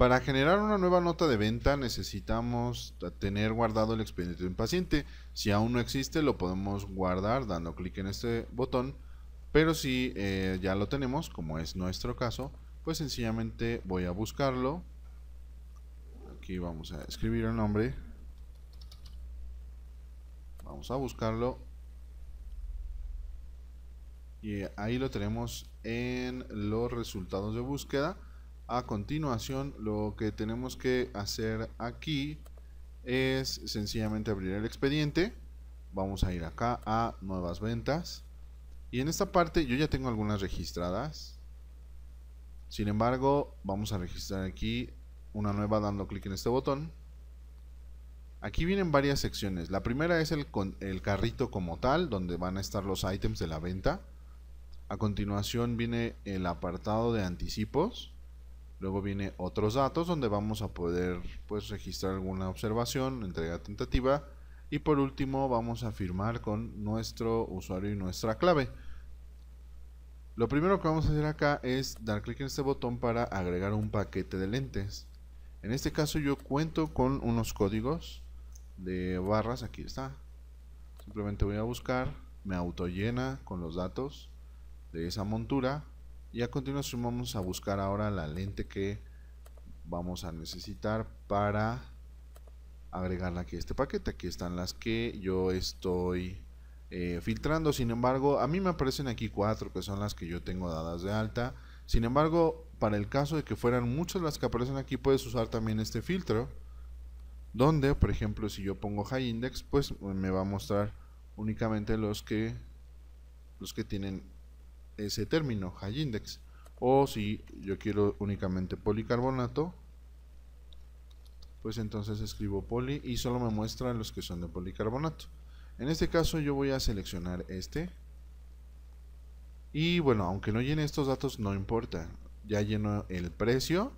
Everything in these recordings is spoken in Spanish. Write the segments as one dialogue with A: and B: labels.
A: Para generar una nueva nota de venta necesitamos tener guardado el expediente de un paciente. Si aún no existe lo podemos guardar dando clic en este botón, pero si eh, ya lo tenemos, como es nuestro caso, pues sencillamente voy a buscarlo. Aquí vamos a escribir el nombre. Vamos a buscarlo. Y ahí lo tenemos en los resultados de búsqueda. A continuación, lo que tenemos que hacer aquí es sencillamente abrir el expediente. Vamos a ir acá a nuevas ventas. Y en esta parte yo ya tengo algunas registradas. Sin embargo, vamos a registrar aquí una nueva dando clic en este botón. Aquí vienen varias secciones. La primera es el, el carrito como tal, donde van a estar los ítems de la venta. A continuación viene el apartado de anticipos. Luego viene otros datos donde vamos a poder pues registrar alguna observación, entrega tentativa y por último vamos a firmar con nuestro usuario y nuestra clave. Lo primero que vamos a hacer acá es dar clic en este botón para agregar un paquete de lentes. En este caso yo cuento con unos códigos de barras, aquí está. Simplemente voy a buscar, me auto llena con los datos de esa montura y a continuación vamos a buscar ahora la lente que vamos a necesitar para agregarla aquí a este paquete aquí están las que yo estoy eh, filtrando sin embargo a mí me aparecen aquí cuatro que son las que yo tengo dadas de alta sin embargo para el caso de que fueran muchas las que aparecen aquí puedes usar también este filtro donde por ejemplo si yo pongo high index pues me va a mostrar únicamente los que los que tienen ese término, high index. O si yo quiero únicamente policarbonato, pues entonces escribo poli y solo me muestra los que son de policarbonato. En este caso yo voy a seleccionar este. Y bueno, aunque no llene estos datos, no importa. Ya lleno el precio,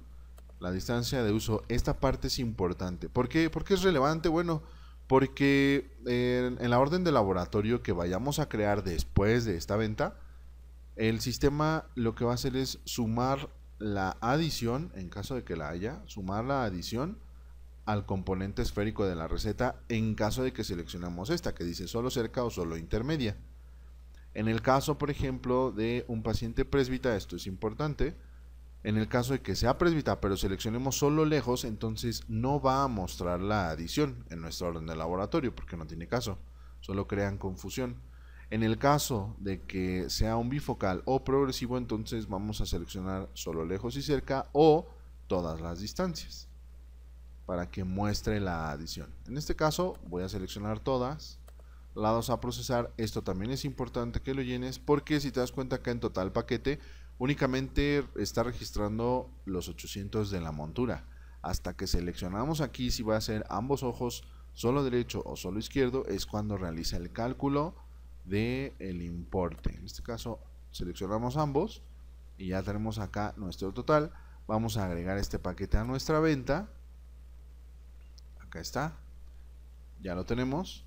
A: la distancia de uso. Esta parte es importante. ¿Por qué, es relevante? Bueno, porque en la orden de laboratorio que vayamos a crear después de esta venta, el sistema lo que va a hacer es sumar la adición, en caso de que la haya, sumar la adición al componente esférico de la receta en caso de que seleccionemos esta que dice solo cerca o solo intermedia. En el caso, por ejemplo, de un paciente presbita, esto es importante, en el caso de que sea presbita pero seleccionemos solo lejos, entonces no va a mostrar la adición en nuestro orden de laboratorio porque no tiene caso, solo crean confusión. En el caso de que sea un bifocal o progresivo, entonces vamos a seleccionar solo lejos y cerca o todas las distancias para que muestre la adición. En este caso voy a seleccionar todas. Lados a procesar, esto también es importante que lo llenes porque si te das cuenta que en total paquete únicamente está registrando los 800 de la montura. Hasta que seleccionamos aquí si va a ser ambos ojos, solo derecho o solo izquierdo, es cuando realiza el cálculo de el importe. En este caso seleccionamos ambos y ya tenemos acá nuestro total. Vamos a agregar este paquete a nuestra venta. Acá está. Ya lo tenemos.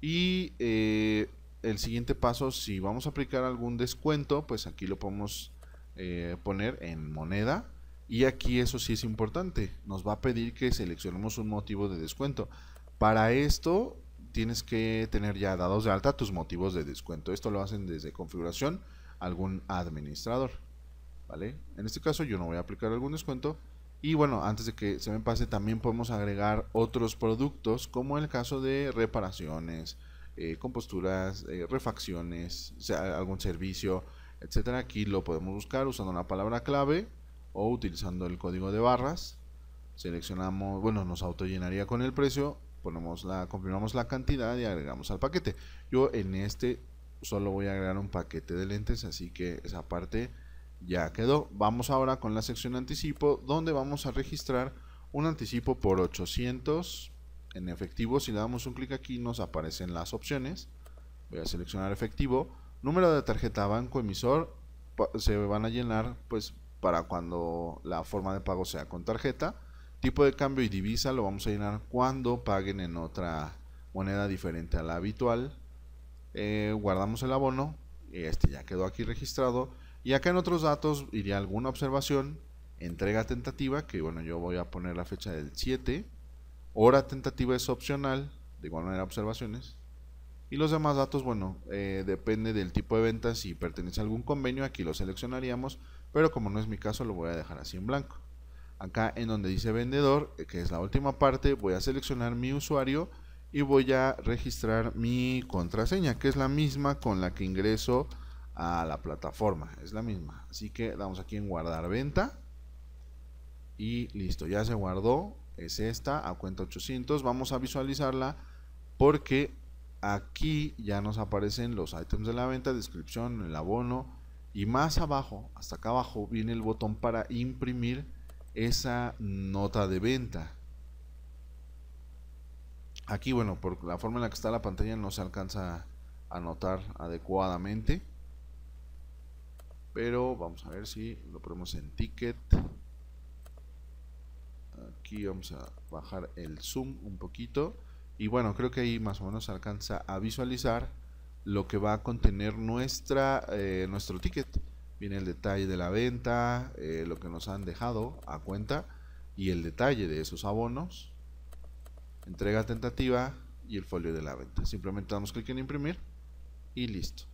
A: Y eh, el siguiente paso, si vamos a aplicar algún descuento, pues aquí lo podemos eh, poner en moneda. Y aquí eso sí es importante, nos va a pedir que seleccionemos un motivo de descuento. Para esto tienes que tener ya dados de alta tus motivos de descuento. Esto lo hacen desde configuración algún administrador. ¿Vale? En este caso yo no voy a aplicar algún descuento. Y bueno, antes de que se me pase, también podemos agregar otros productos, como el caso de reparaciones, eh, composturas, eh, refacciones, o sea, algún servicio, etcétera. Aquí lo podemos buscar usando una palabra clave o utilizando el código de barras. Seleccionamos, bueno, nos auto llenaría con el precio ponemos la, confirmamos la cantidad y agregamos al paquete. Yo en este solo voy a agregar un paquete de lentes, así que esa parte ya quedó. Vamos ahora con la sección anticipo, donde vamos a registrar un anticipo por 800 en efectivo. Si le damos un clic aquí nos aparecen las opciones. Voy a seleccionar efectivo. Número de tarjeta banco emisor se van a llenar pues para cuando la forma de pago sea con tarjeta Tipo de cambio y divisa lo vamos a llenar cuando paguen en otra moneda diferente a la habitual. Eh, guardamos el abono, este ya quedó aquí registrado. Y acá en otros datos iría alguna observación, entrega tentativa, que bueno, yo voy a poner la fecha del 7. Hora tentativa es opcional, de igual manera observaciones. Y los demás datos, bueno, eh, depende del tipo de venta, si pertenece a algún convenio, aquí lo seleccionaríamos, pero como no es mi caso, lo voy a dejar así en blanco. Acá en donde dice vendedor, eh, que es la última parte, voy a seleccionar mi usuario y voy a registrar mi contraseña, que es la misma con la que ingreso a la plataforma. Es la misma. Así que damos aquí en guardar venta. Y listo, ya se guardó. Es esta a cuenta 800. Vamos a visualizarla porque aquí ya nos aparecen los ítems de la venta, descripción, el abono. Y más abajo, hasta acá abajo, viene el botón para imprimir esa nota de venta. Aquí, bueno, por la forma en la que está la pantalla no se alcanza a notar adecuadamente. Pero vamos a ver si lo ponemos en ticket. Aquí vamos a bajar el zoom un poquito. Y bueno, creo que ahí más o menos alcanza a visualizar lo que va a contener nuestra, eh, nuestro ticket viene el detalle de la venta, eh, lo que nos han dejado a cuenta y el detalle de esos abonos, entrega tentativa y el folio de la venta. Simplemente damos clic en imprimir y listo.